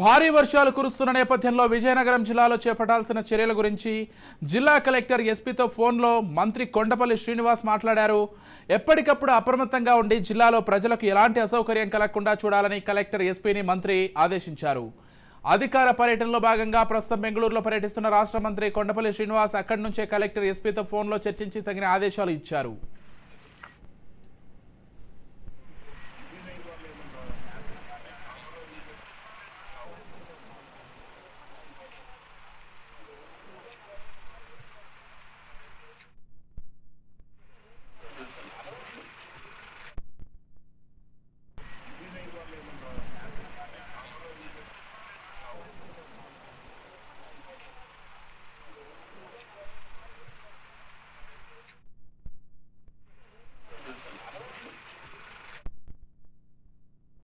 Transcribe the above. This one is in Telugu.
భారీ వర్షాలు కురుస్తున్న నేపథ్యంలో విజయనగరం జిల్లాలో చేపట్టాల్సిన చర్యల గురించి జిల్లా కలెక్టర్ ఎస్పీతో ఫోన్లో మంత్రి కొండపల్లి శ్రీనివాస్ మాట్లాడారు ఎప్పటికప్పుడు అప్రమత్తంగా ఉండి జిల్లాలో ప్రజలకు ఎలాంటి అసౌకర్యం కలగకుండా చూడాలని కలెక్టర్ ఎస్పీని మంత్రి ఆదేశించారు అధికార పర్యటనలో భాగంగా ప్రస్తుతం బెంగళూరులో పర్యటిస్తున్న రాష్ట్ర మంత్రి కొండపల్లి శ్రీనివాస్ అక్కడి నుంచే కలెక్టర్ ఎస్పీతో ఫోన్లో చర్చించి తగిన ఆదేశాలు ఇచ్చారు